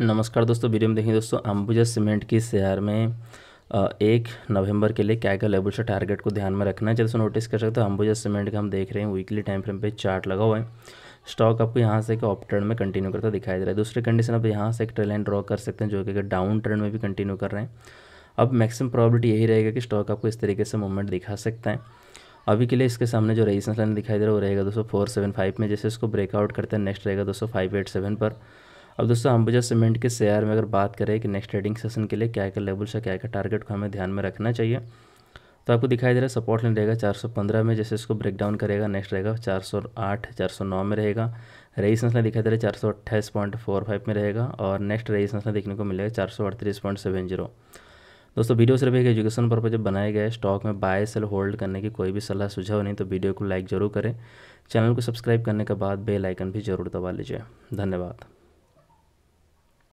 नमस्कार दोस्तों वीडियो में देखें दोस्तों अंबुजा सीमेंट की शेयर में एक नवंबर के लिए क्या क्या लेवल से टारगेट को ध्यान में रखना है जैसे नोटिस कर सकते हो अंबुजा सीमेंट का हम देख रहे हैं वीकली टाइम फ्रेम पे चार्ट लगा हुआ है स्टॉक आपको यहाँ से एक ऑप ट्रेंड में कंटिन्यू करता दिखाई दे रहा है दूसरी कंडीशन आप यहाँ से एक ट्रेलाइन लाइन ड्रॉ कर सकते हैं जो कि डाउन ट्रेंड में भी कंटिन्यू कर रहे हैं अब मैक्सिमम प्रॉबिलिटी यही रहेगा कि स्टॉक आपको इस तरीके से मूवमेंट दिखा सकता है अभी के लिए इसके सामने जो रेजिस्टेंस लाइन दिखाई दे रहा है वो रहेगा दोस्तों फोर सेवन फाइव में जैसे इसको ब्रेकआउट करते हैं नेक्स्ट रहेगा दोस्तों फाइव एट सेवन पर अब दोस्तों अंबुजा सीमेंट के शेयर में अगर बात करें कि नेक्स्ट ट्रेडिंग सेशन के लिए क्या क्या लेवल्स है क्या क्या टारगेट को हमें ध्यान में रखना चाहिए तो आपको दिखाई दे रहा है सपोर्ट लाइन रहेगा 415 में जैसे इसको ब्रेक डाउन करेगा नेक्स्ट रहेगा 408 409 में रहेगा रेजिस्टेंस लाइन दिखाई दे रहा है चार में रहेगा और नेक्स्ट रेजिस्टेंस लाइन देखने को मिलेगा चार दोस्तों वीडियो सिर्फ एक एजुकेशन जब बनाए गए स्टॉक में बाय सेल होल्ड करने की कोई भी सलाह सुझाव नहीं तो वीडियो को लाइक जरूर करें चैनल को सब्सक्राइब करने के बाद बेल आइकन भी जरूर दबा लीजिए धन्यवाद